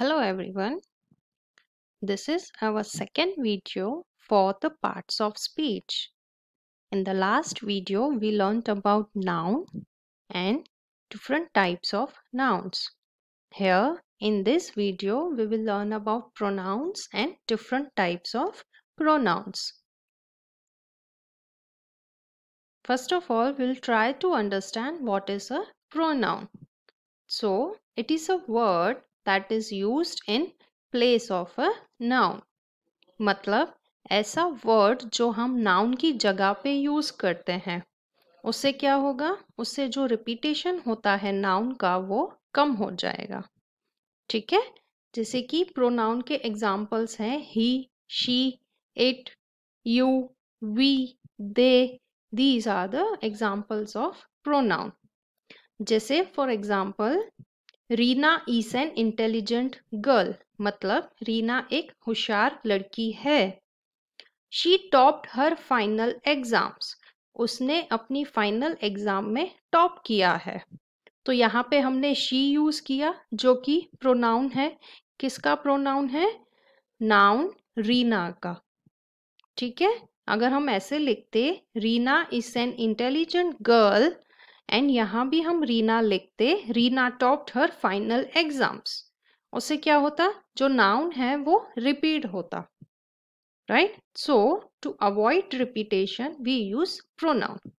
Hello everyone. This is our second video for the parts of speech. In the last video, we learnt about noun and different types of nouns. Here, in this video, we will learn about pronouns and different types of pronouns. First of all, we'll try to understand what is a pronoun. So, it is a word that is used in place of a noun मतलब ऐसा word जो हम noun की जगह पे use करते हैं उससे क्या होगा उससे जो रिपीटेशन होता है नाउन का वो कम हो जाएगा ठीक है जैसे कि प्रोनाउन के एग्जाम्पल्स हैं he she it you we they these are the examples of pronoun जैसे for example Reena is an intelligent girl मतलब रीना एक होशियार लड़की है she topped her final exams उसने अपनी फाइनल एग्जाम में टॉप किया है तो यहाँ पे हमने शी यूज किया जो कि प्रोनाउन है किसका प्रोनाउन है नाउन रीना का ठीक है अगर हम ऐसे लिखते Reena is an intelligent girl and यहाँ भी हम रीना लिखते Reena topped her final exams उससे क्या होता जो नाउन है वो रिपीट होता right so to avoid repetition we use pronoun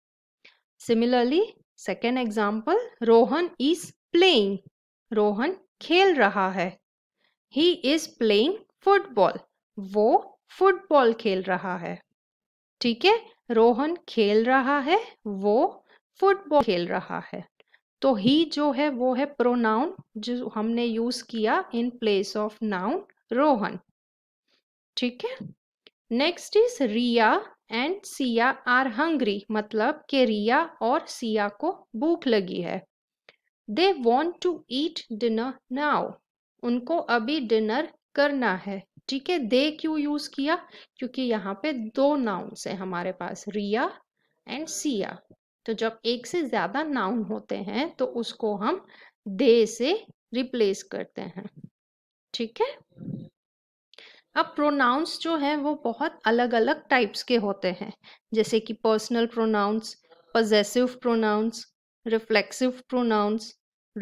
similarly second example Rohan is playing Rohan खेल रहा है ही इज प्लेइंग फुटबॉल वो फुटबॉल खेल रहा है ठीक है रोहन खेल रहा है वो फुटबॉल खेल रहा है तो ही जो है वो है प्रोनाउन जो हमने यूज किया in place of noun Rohan ठीक है next is Riya and Siya are hungry मतलब के रिया और सिया को भूख लगी है they want to eat dinner now उनको अभी डिनर करना है ठीक है दे क्यों यूज किया क्योंकि यहाँ पे दो नाउन्स है हमारे पास रिया एंड सिया तो जब एक से ज्यादा नाउन होते हैं तो उसको हम दे से रिप्लेस करते हैं ठीक है अब प्रोनाउंस जो है वो बहुत अलग अलग टाइप्स के होते हैं जैसे कि personal pronouns possessive pronouns reflexive pronouns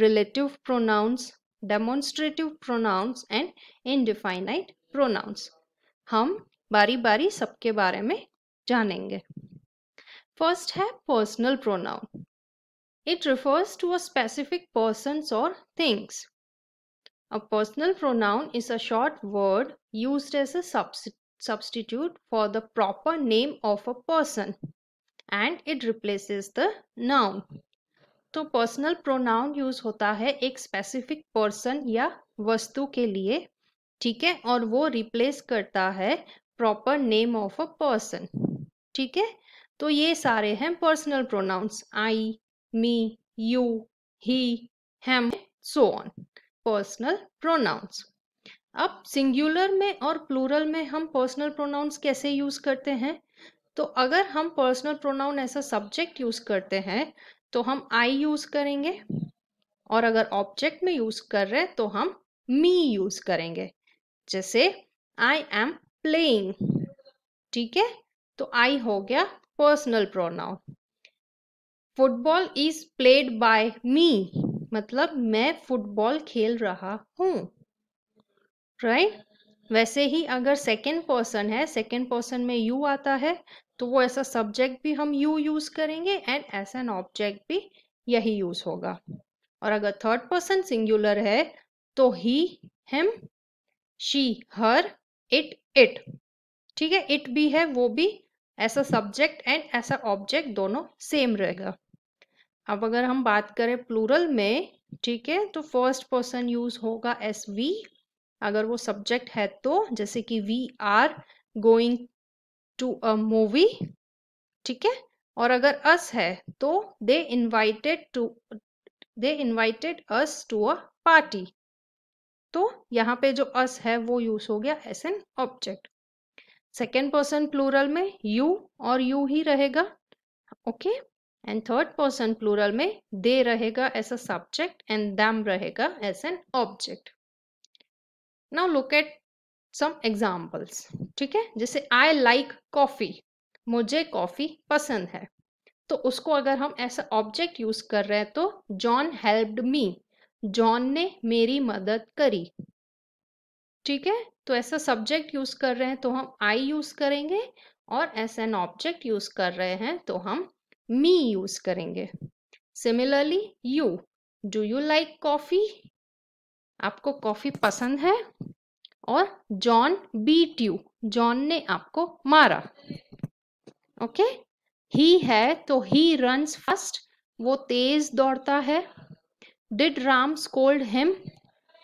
relative pronouns demonstrative pronouns and indefinite pronouns हम बारी बारी सबके बारे में जानेंगे First है personal pronoun. It refers to a specific persons or things. A personal pronoun is a short word used as a subst substitute for the proper name of a person and it replaces the noun. तो personal pronoun use होता है एक specific person या वस्तु के लिए ठीक है और वो रिप्लेस करता है proper name of a person ठीक है तो ये सारे हैं personal pronouns I me you he him so on personal pronouns अब सिंगुलर में और प्लूरल में हम पर्सनल प्रोनाउंस कैसे यूज करते हैं तो अगर हम personal pronoun as a subject use करते हैं तो हम आई यूज करेंगे और अगर ऑब्जेक्ट में यूज कर रहे हैं तो हम मी यूज करेंगे जैसे आई एम प्लेइंग ठीक है तो आई हो गया personal pronoun football is played by me मतलब मैं फुटबॉल खेल रहा हूं राइट right? वैसे ही अगर सेकेंड पर्सन है सेकेंड पर्सन में यू आता है तो वो ऐसा सब्जेक्ट भी हम यू यूज करेंगे एंड एस एन ऑब्जेक्ट भी यही यूज होगा और अगर थर्ड पर्सन सिंगुलर है तो he him she her it it ठीक है इट भी है वो भी as a subject and as a object दोनों सेम रहेगा अब अगर हम बात करें प्लूरल में ठीक है तो फर्स्ट पर्सन यूज होगा एस वी अगर वो सब्जेक्ट है तो जैसे कि we are going to a movie ठीक है और अगर अस है तो they invited to they invited us to a party तो यहाँ पे जो अस है वो यूज हो गया as an object second person plural में यू और यू ही रहेगा okay and third person plural में दे रहेगा as a subject and them रहेगा as an object now look at some examples ठीक है जैसे आई लाइक कॉफ़ी मुझे कॉफ़ी पसंद है तो उसको अगर हम ऐसा ऑब्जेक्ट यूज कर रहे हैं तो जॉन हेल्प्ड मी जॉन ने मेरी मदद करी ठीक है तो ऐसा सब्जेक्ट यूज़ कर रहे हैं तो हम आई यूज़ करेंगे और एस एन ऑब्जेक्ट यूज़ कर रहे हैं तो हम मी यूज़ करेंगे similarly you do you like coffee आपको कॉफ़ी पसंद है और जॉन बीट यू जॉन ने आपको मारा ओके ही है तो ही रन फर्स्ट वो तेज दौड़ता है डिड राम स्कोल्ड हिम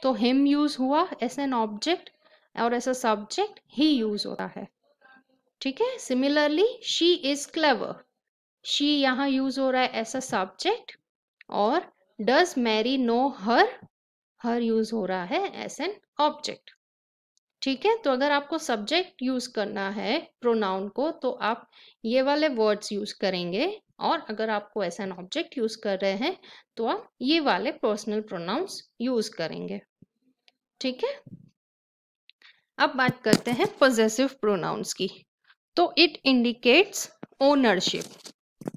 तो हिम यूज हुआ एस एन ऑब्जेक्ट और as a subject he use होता है ठीक है similarly she is clever she यहाँ यूज हो रहा है एस अ सब्जेक्ट और does Mary know her her use हो रहा है एस एन ऑब्जेक्ट ठीक है तो अगर आपको सब्जेक्ट यूज करना है प्रोनाउन को तो आप ये वाले वर्ड्स यूज करेंगे और अगर आपको ऐसा एन ऑब्जेक्ट यूज कर रहे हैं तो आप ये वाले पर्सनल प्रोनाउंस यूज करेंगे ठीक है अब बात करते हैं पोजेसिव प्रोनाउंस की तो it indicates ownership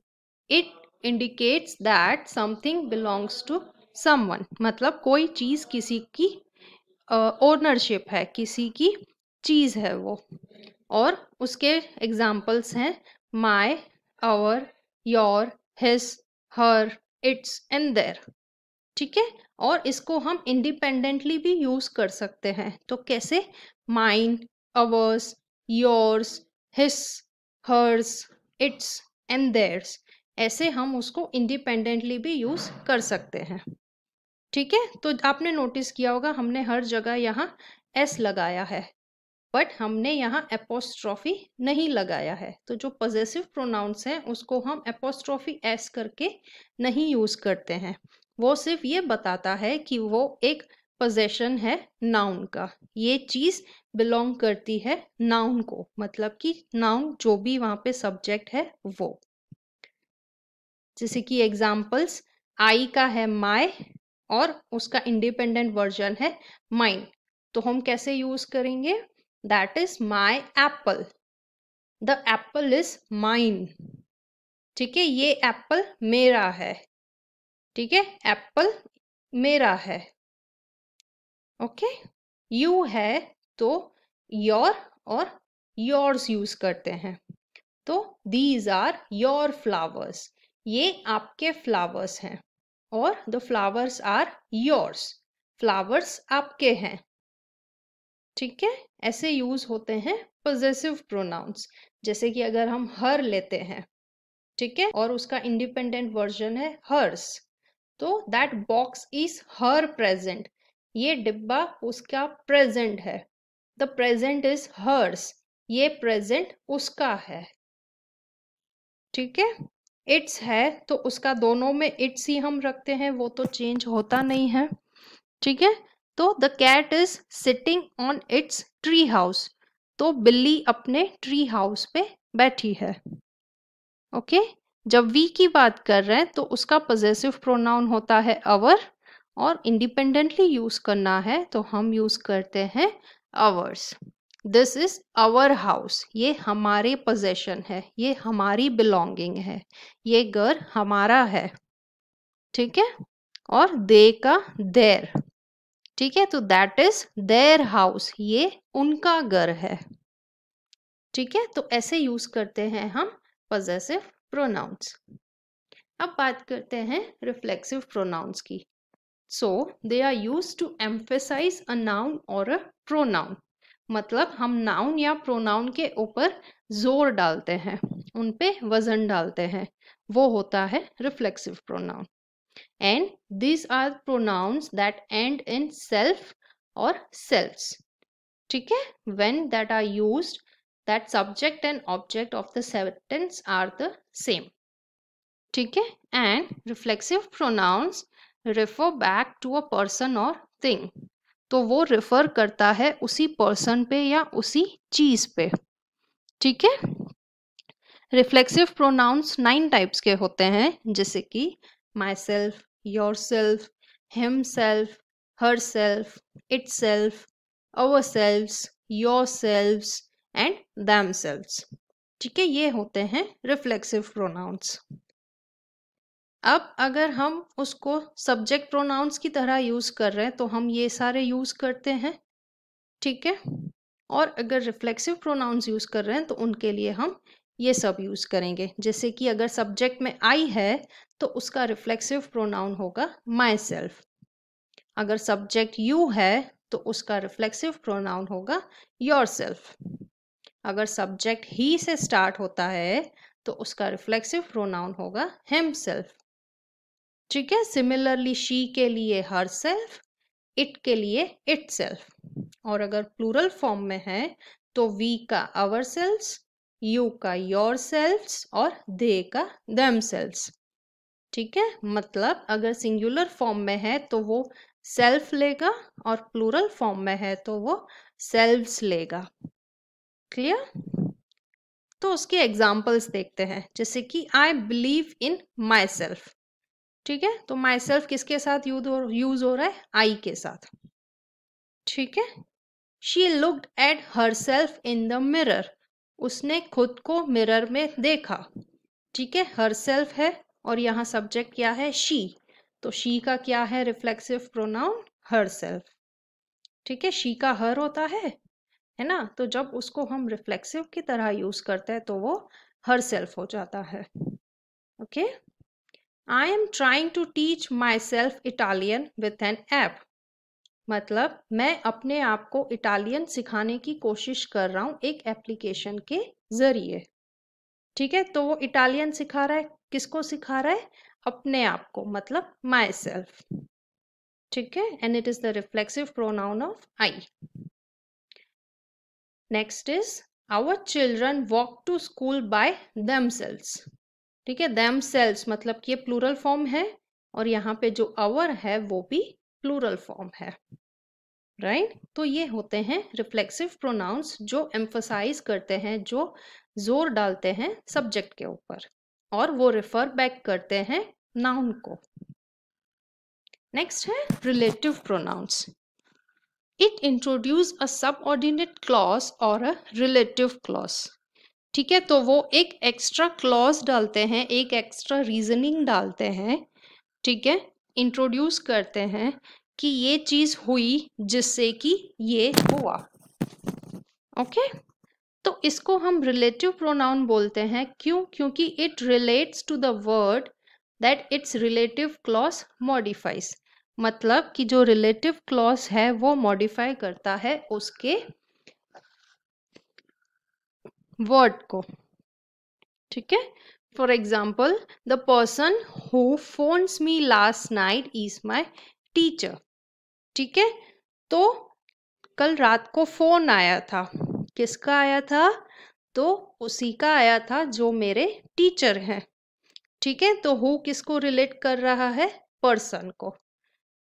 it indicates that something belongs to someone मतलब कोई चीज़ किसी की ओनरशिप uh, है किसी की चीज़ है वो और उसके एग्जाम्पल्स हैं my our your his her its and their ठीक है और इसको हम इंडिपेंडेंटली भी यूज़ कर सकते हैं तो कैसे mine, ours, yours, his, hers, its and theirs. ऐसे हम उसको इंडिपेंडेंटली भी यूज़ कर सकते हैं ठीक है तो आपने नोटिस किया होगा हमने हर जगह यहाँ एस लगाया है बट हमने यहाँ एपोस्ट्रॉफी नहीं लगाया है तो जो पजेसिव प्रोनाउंस हैं उसको हम एपोस्ट्रॉफी एस करके नहीं यूज़ करते हैं वो सिर्फ ये बताता है कि वो एक पोजेशन है नाउन का ये चीज बिलोंग करती है नाउन को मतलब कि नाउन जो भी वहां पे सब्जेक्ट है वो जैसे कि एग्जाम्पल्स आई का है माई और उसका इंडिपेंडेंट वर्जन है माइन तो हम कैसे यूज करेंगे that is my apple the apple is mine ठीक है ये एप्पल मेरा है ठीक है एप्पल मेरा है ओके यू है तो योर और योर्स यूज करते हैं तो दीज आर योर फ्लावर्स ये आपके फ्लावर्स हैं और the flowers are yours flowers आपके हैं ठीक है ऐसे यूज होते हैं पोजेसिव प्रोनाउंस जैसे कि अगर हम हर लेते हैं ठीक है और उसका इंडिपेंडेंट वर्जन है हर्स तो that box is her present ये डिब्बा उसका प्रेजेंट है द प्रेजेंट इज हर्स ये प्रेजेंट उसका है ठीक है इट्स है तो उसका दोनों में इट्स ही हम रखते हैं वो तो चेंज होता नहीं है ठीक है तो the cat is sitting on its tree house तो बिल्ली अपने ट्री हाउस पे बैठी है ओके okay? जब वी की बात कर रहे हैं तो उसका पजेसिव प्रोनाउन होता है अवर और इंडिपेंडेंटली यूज़ करना है तो हम यूज़ करते हैं ours this is our house ये हमारे पोजेशन है ये हमारी बिलोंगिंग है ये घर हमारा है ठीक है और दे का देर ठीक है तो दैट इज देर हाउस ये उनका घर है ठीक है तो ऐसे यूज करते हैं हम पजेसिव प्रोनाउंस अब बात करते हैं रिफ्लेक्सिव प्रोनाउंस की so they are use to emphasize a noun or a pronoun मतलब हम नाउन या प्रोनाउन के ऊपर जोर डालते हैं उन पे वजन डालते हैं वो होता है reflexive pronoun and this are pronouns that end in self or self ठीक है when that are use that subject and object of the sentence are the same ठीक है and reflexive pronouns refer back to a person or thing तो वो refer करता है उसी person पे या उसी चीज पे ठीक है रिफ्लेक्सिव प्रोनाउंस नाइन टाइप्स के होते हैं जैसे कि myself yourself himself herself itself ourself yourself and themself ठीक है ये होते हैं रिफ्लेक्सिव प्रोनाउंस अब अगर हम उसको सब्जेक्ट प्रोनाउंस की तरह यूज़ कर रहे हैं तो हम ये सारे यूज़ करते हैं ठीक है और अगर रिफ्लेक्सिव प्रोनाउंस यूज़ कर रहे हैं तो उनके लिए हम ये सब यूज़ करेंगे जैसे कि अगर सब्जेक्ट में आई है तो उसका रिफ्लेक्सिव प्रोनाउन होगा माई सेल्फ अगर सब्जेक्ट यू है तो उसका रिफ्लेक्सिव प्रोनाउन होगा योर सेल्फ अगर सब्जेक्ट ही से स्टार्ट होता है तो उसका रिफ्लेक्सिव प्रोनाउन होगा हिम सेल्फ ठीक है सिमिलरली शी के लिए हर सेल्फ इट के लिए इट सेल्फ और अगर प्लूरल फॉर्म में है तो वी का आवर सेल्स यू का योर सेल्स और दे का दम सेल्स ठीक है मतलब अगर सिंगुलर फॉर्म में है तो वो सेल्फ लेगा और प्लूरल फॉर्म में है तो वो सेल्व्स लेगा क्लियर तो उसके एग्जाम्पल्स देखते हैं जैसे कि I believe in my myself ठीक है तो माई सेल्फ किसके साथ यूज हो रहा है आई के साथ ठीक है she looked at herself in the mirror उसने खुद को मिरर में देखा ठीक है हर सेल्फ है और यहाँ सब्जेक्ट क्या है शी तो शी का क्या है रिफ्लेक्सिव प्रोनाउन हर सेल्फ ठीक है शी का हर होता है है ना तो जब उसको हम रिफ्लेक्सिव की तरह यूज करते हैं तो वो हर सेल्फ हो जाता है okay okay? I am trying to teach myself Italian with an app मतलब मैं अपने आप को इटालियन सिखाने की कोशिश कर रहा हूँ एक एप्लीकेशन के ज़रिए ठीक है तो वो इटालियन सिखा रहा है किसको सिखा रहा है अपने आप को मतलब माई सेल्फ ठीक है and it is the reflexive pronoun of I next is our children walk to school by themselves ठीक है दैम सेल्स मतलब कि ये प्लूरल फॉर्म है और यहाँ पे जो अवर है वो भी प्लूरल फॉर्म है राइट right? तो ये होते हैं रिफ्लेक्सिव प्रोनाउंस जो एम्फोसाइज करते हैं जो जोर डालते हैं सब्जेक्ट के ऊपर और वो रिफर बैक करते हैं नाउन को नेक्स्ट है relative pronouns it introduce a ordinate clause or a relative Claus ठीक है तो वो एक एक्स्ट्रा क्लॉज डालते हैं एक एक्स्ट्रा रीजनिंग डालते हैं ठीक है इंट्रोड्यूस करते हैं कि ये चीज़ हुई जिससे कि ये हुआ ओके तो इसको हम रिलेटिव प्रोनाउन बोलते हैं क्यों क्योंकि it relates to the word that its relative clause modifies मतलब कि जो रिलेटिव क्लॉज है वो मॉडिफाई करता है उसके वर्ड को ठीक है for example the person who phones me last night is my teacher ठीक है तो कल रात को फोन आया था किसका आया था तो उसी का आया था जो मेरे टीचर हैं ठीक है तो हु किसको रिलेट कर रहा है पर्सन को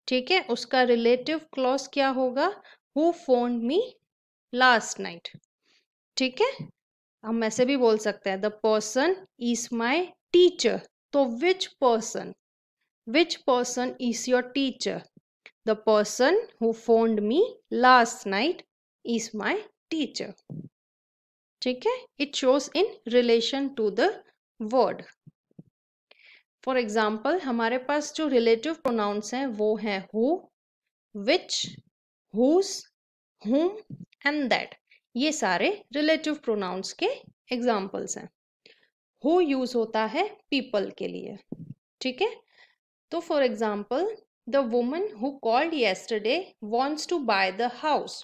ठीक है उसका रिलेटिव क्लॉज क्या होगा who phone me last night ठीक है हम ऐसे भी बोल सकते हैं the person is my teacher तो which person which person is your teacher the person who phoned me last night is my teacher ठीक है it shows in relation to the word for example हमारे पास जो relative pronouns हैं वो हैं who which whom and that ये सारे रिलेटिव प्रोनाउंस के एग्जाम्पल्स हैं हु यूज होता है पीपल के लिए ठीक है तो for example the woman who called yesterday wants to buy the house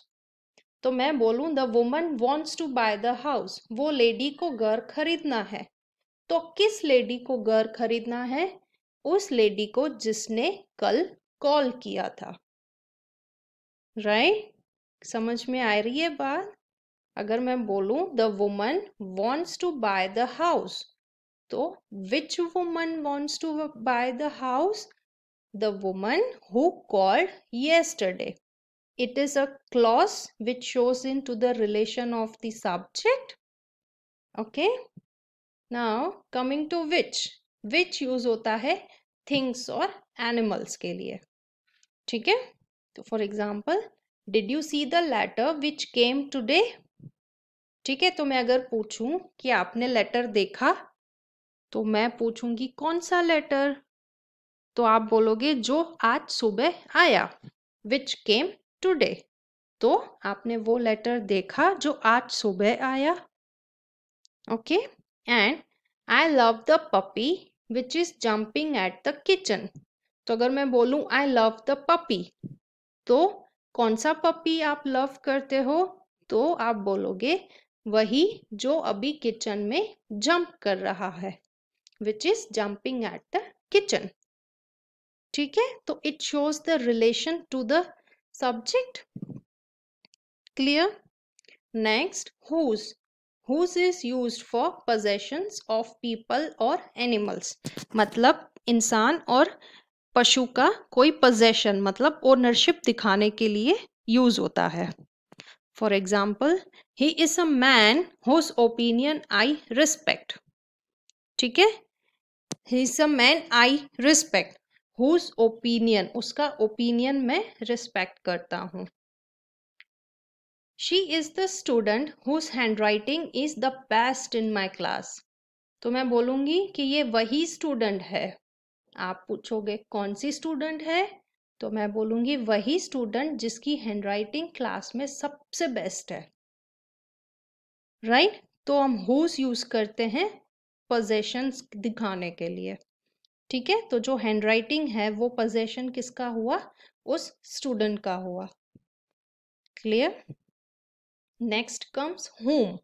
तो मैं बोलूँ the woman wants to buy the house वो लेडी को घर खरीदना है तो किस लेडी को घर खरीदना है उस लेडी को जिसने कल कॉल किया था राइट right? समझ में आ रही है बात अगर मैं बोलू the woman wants to buy the house तो which woman wants to buy the house the woman who called yesterday it is a clause which shows in to the relation of the subject okay now coming to which which use होता है things और animals के लिए ठीक है तो for example did you see the letter which came today ठीक है तो मैं अगर पूछूं कि आपने लेटर देखा तो मैं पूछूंगी कौन सा लेटर तो आप बोलोगे जो आज सुबह आया विच केम टूडे तो आपने वो लेटर देखा जो आज सुबह आया okay and I love the puppy which is jumping at the kitchen तो अगर मैं बोलू आई लव द पपी तो कौन सा पपी आप लव करते हो तो आप बोलोगे वही जो अभी किचन में जंप कर रहा है which is jumping at the kitchen ठीक है तो it shows the relation to the subject clear next whose whose is use for possessions of people or animals मतलब इंसान और पशु का कोई पोजेशन मतलब ओनरशिप दिखाने के लिए यूज होता है for example he is a man whose opinion I respect. ठीक है he is a man I respect whose opinion उसका ओपिनियन मैं रिस्पेक्ट करता हूँ she is the student whose handwriting is the best in my class तो मैं बोलूंगी कि ये वही स्टूडेंट है आप पूछोगे कौन सी स्टूडेंट है तो मैं बोलूँगी वही स्टूडेंट जिसकी हैंडराइटिंग क्लास में सबसे बेस्ट है राइट right? तो हम हुस यूज़ करते हैं पोजेशंस दिखाने के लिए ठीक है तो जो हैंड राइटिंग है वो पोजेशन किसका हुआ उस स्टूडेंट का हुआ clear next comes whom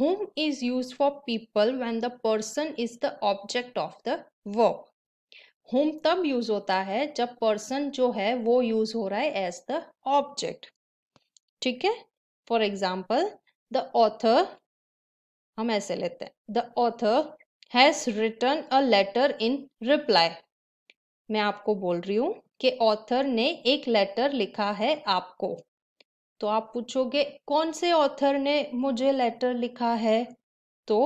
whom is use for people when the person is the object of the work whom तब यूज होता है जब पर्सन जो है वो यूज हो रहा है एज द ऑब्जेक्ट ठीक है फॉर एग्जाम्पल द ऑथर हम ऐसे लेते हैं the author has return a letter in reply मैं आपको बोल रही हूँ कि ऑथर ने एक लेटर लिखा है आपको तो आप पूछोगे कौन से ऑथर ने मुझे लेटर लिखा है तो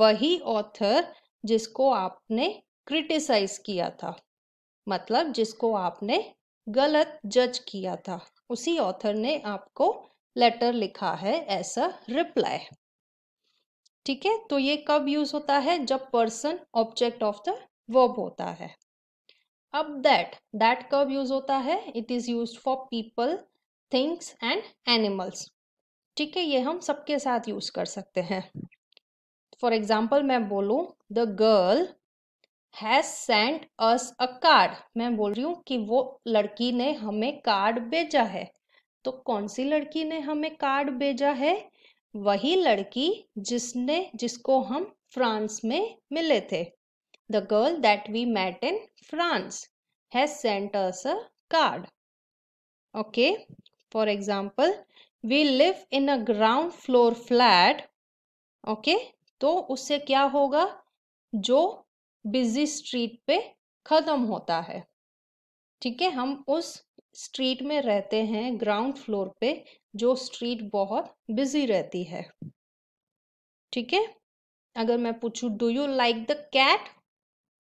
वही ऑथर जिसको आपने क्रिटिसाइज किया था मतलब जिसको आपने गलत जज किया था उसी ऑथर ने आपको लेटर लिखा है ऐसा रिप्लाई ठीक है तो ये कब यूज होता है जब person object of the verb होता है अब दैट दैट कब यूज होता है it is use for people things and animals ठीक है ये हम सबके साथ यूज कर सकते हैं फॉर एग्जाम्पल मैं बोलूँ the girl has sent us a card मैं बोल रही हूँ कि वो लड़की ने हमें कार्ड भेजा है तो कौन सी लड़की ने हमें कार्ड भेजा है वही लड़की जिसने जिसको हम फ्रांस में मिले थे the girl that we met in France has sent us a card okay for example we live in a ground floor flat okay तो उससे क्या होगा जो बिजी स्ट्रीट पे ख़त्म होता है ठीक है हम उस स्ट्रीट में रहते हैं ग्राउंड फ्लोर पे जो स्ट्रीट बहुत बिजी रहती है ठीक है अगर मैं पूछूं do you like the cat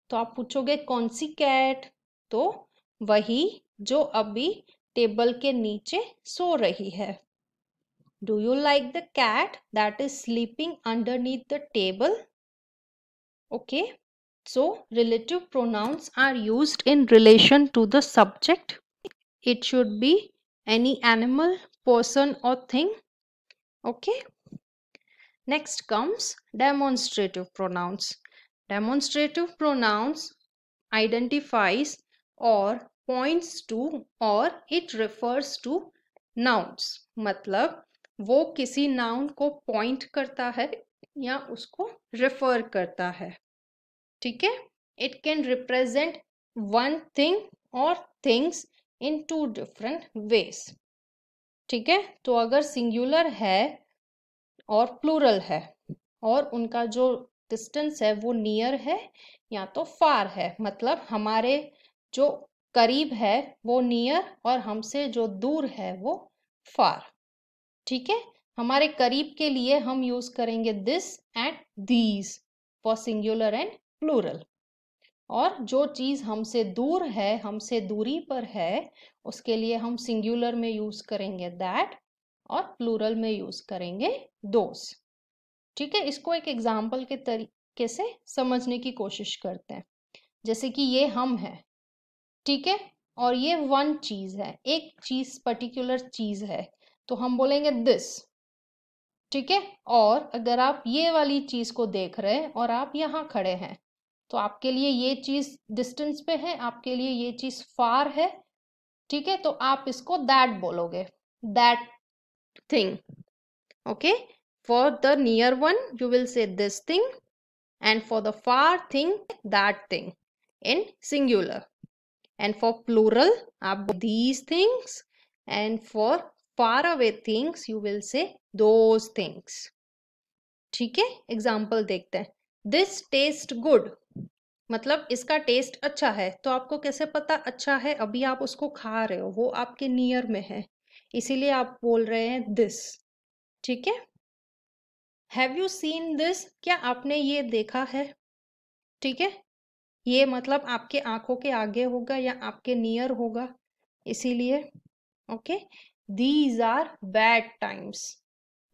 तो आप पूछोगे कौन सी कैट तो वही जो अभी टेबल के नीचे सो रही है do you like the cat that is sleeping underneath the table okay So relative pronouns are used in relation to the subject. It should be any animal, person or thing. Okay. Next comes demonstrative pronouns. Demonstrative pronouns identifies or points to or it refers to nouns matlab wo kisi noun ko point karta hai ya usko refer karta hai ठीक है it can represent one thing और things in two different ways ठीक है तो अगर singular है और plural है और उनका जो डिस्टेंस है वो नियर है या तो फार है मतलब हमारे जो करीब है वो नियर और हमसे जो दूर है वो फार ठीक है हमारे करीब के लिए हम यूज करेंगे this and these for singular and plural और जो चीज़ हमसे दूर है हमसे दूरी पर है उसके लिए हम सिंगुलर में यूज़ करेंगे दैट और प्लूरल में यूज़ करेंगे दोस ठीक है इसको एक एग्जाम्पल के तरीके से समझने की कोशिश करते हैं जैसे कि ये हम है ठीक है और ये वन चीज़ है एक चीज़ पर्टिकुलर चीज़ है तो हम बोलेंगे दिस ठीक है और अगर आप ये वाली चीज़ को देख रहे हैं और आप यहाँ खड़े हैं तो आपके लिए ये चीज डिस्टेंस पे है आपके लिए ये चीज फार है ठीक है तो आप इसको दैट बोलोगे that thing okay for the near one you will say this thing and for the far thing that thing in singular and for plural आप these things and for far away things you will say those things ठीक है example देखते हैं this taste good मतलब इसका test अच्छा है तो आपको कैसे पता अच्छा है अभी आप उसको खा रहे हो वो आपके नियर में है इसीलिए आप बोल रहे हैं दिस ठीक है हैव यू सीन दिस क्या आपने ये देखा है ठीक है ये मतलब आपके आंखों के आगे होगा या आपके नियर होगा इसीलिए okay these are bad times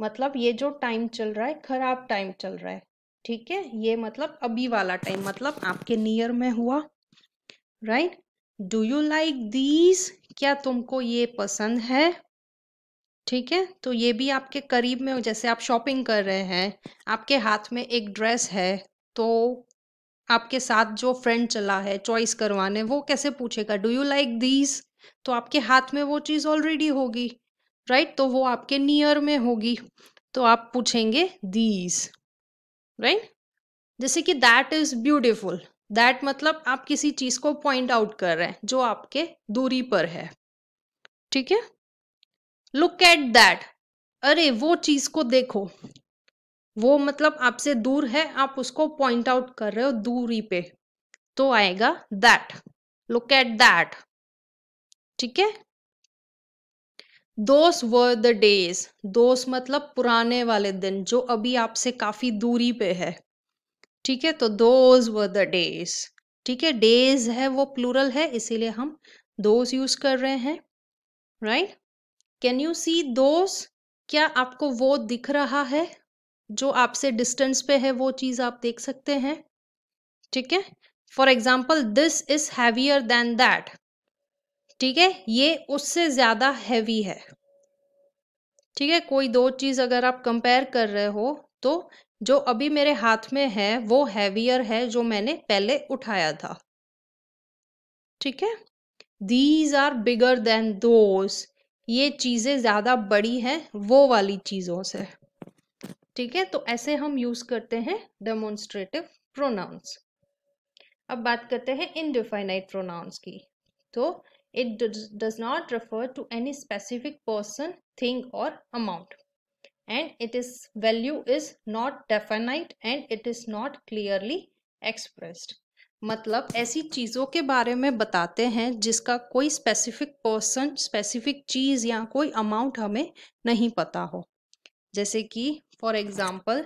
मतलब ये जो टाइम चल रहा है खराब टाइम चल रहा है ठीक है ये मतलब अभी वाला टाइम मतलब आपके नियर में हुआ right do you like these क्या तुमको ये पसंद है ठीक है तो ये भी आपके करीब में हो जैसे आप शॉपिंग कर रहे हैं आपके हाथ में एक ड्रेस है तो आपके साथ जो फ्रेंड चला है चॉइस करवाने वो कैसे पूछेगा डू यू लाइक दीज तो आपके हाथ में वो चीज़ ऑलरेडी होगी राइट तो वो आपके नियर में होगी तो आप पूछेंगे दीज राइट जैसे कि दैट इज ब्यूटिफुल दैट मतलब आप किसी चीज को पॉइंट आउट कर रहे हैं जो आपके दूरी पर है ठीक है लुक एट दैट अरे वो चीज को देखो वो मतलब आपसे दूर है आप उसको पॉइंट आउट कर रहे हो दूरी पे तो आएगा दैट लुक एट दैट ठीक है दोस वर द डेज दोस मतलब पुराने वाले दिन जो अभी आपसे काफी दूरी पे है ठीक है तो दोज वर द डेज ठीक है डेज है वो प्लूरल है इसीलिए हम दोज यूज कर रहे हैं right can you see those क्या आपको वो दिख रहा है जो आपसे डिस्टेंस पे है वो चीज आप देख सकते हैं ठीक है for example this is heavier than that ठीक है ये उससे ज़्यादा हैवी है ठीक है कोई दो चीज़ अगर आप कंपेयर कर रहे हो तो जो अभी मेरे हाथ में है वो हैवियर है जो मैंने पहले उठाया था ठीक है these are bigger than those ये चीज़ें ज़्यादा बड़ी हैं वो वाली चीज़ों से ठीक है तो ऐसे हम यूज़ करते हैं डेमोन्स्ट्रेटिव प्रोनाउंस अब बात करते हैं इनडिफाइनाइट प्रोनाउंस की तो It does not refer to any specific person, thing or amount. And it is value is not definite and it is not clearly expressed. मतलब ऐसी चीज़ों के बारे में बताते हैं जिसका कोई स्पेसिफिक पर्सन स्पेसिफिक चीज़ या कोई अमाउंट हमें नहीं पता हो जैसे कि फॉर एग्ज़ाम्पल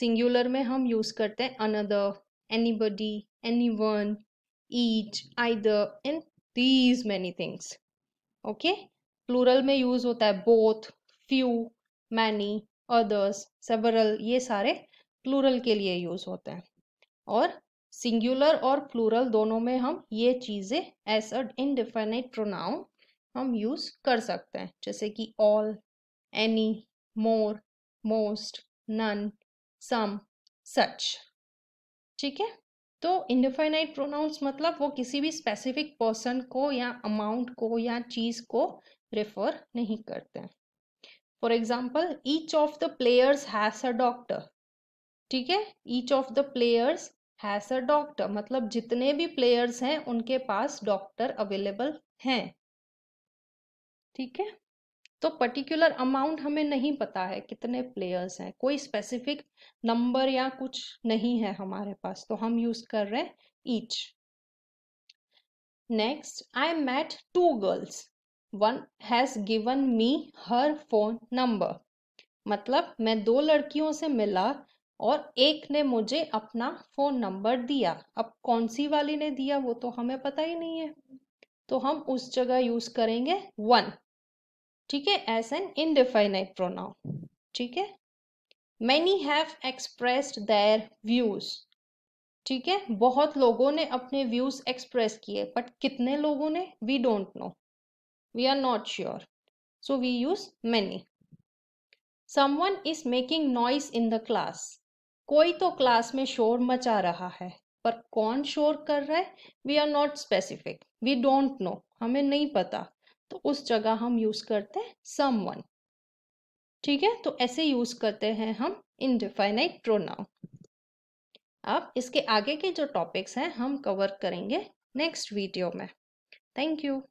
सिंगुलर में हम यूज़ करते हैं another anybody anyone each either in these many things okay plural में यूज होता है both few many others several ये सारे प्लूरल के लिए यूज होते हैं और सिंगुलर और प्लूरल दोनों में हम ये चीज़ें एस अ इनडिफाइनेट प्रोनाउन हम यूज कर सकते हैं जैसे कि all any more most none some such ठीक है तो इंडिफाइनाइट प्रोनाउंस मतलब वो किसी भी स्पेसिफिक पर्सन को या अमाउंट को या चीज़ को रेफर नहीं करते हैं for example each of the players has a doctor ठीक है each of the players has a doctor मतलब जितने भी प्लेयर्स हैं उनके पास डॉक्टर अवेलेबल हैं ठीक है तो पर्टिकुलर अमाउंट हमें नहीं पता है कितने प्लेयर्स हैं कोई स्पेसिफिक नंबर या कुछ नहीं है हमारे पास तो हम यूज कर रहे हैं each next I met two girls one has given me her phone number मतलब मैं दो लड़कियों से मिला और एक ने मुझे अपना फोन नंबर दिया अब कौन सी वाली ने दिया वो तो हमें पता ही नहीं है तो हम उस जगह यूज करेंगे वन ठीक है एज एन इनडिफाइनाइट प्रोनाउन ठीक है many have expressed their views ठीक है बहुत लोगों ने अपने व्यूज एक्सप्रेस किए बट कितने लोगों ने we don't know we are not sure so we use many someone is making noise in the class कोई तो क्लास में शोर मचा रहा है पर कौन शोर कर रहा है we are not specific we don't know हमें नहीं पता तो उस जगह हम यूज करते हैं सम वन ठीक है तो ऐसे यूज करते हैं हम इनडिफाइनाइट प्रोनाउन अब इसके आगे के जो टॉपिक्स हैं हम कवर करेंगे नेक्स्ट वीडियो में थैंक यू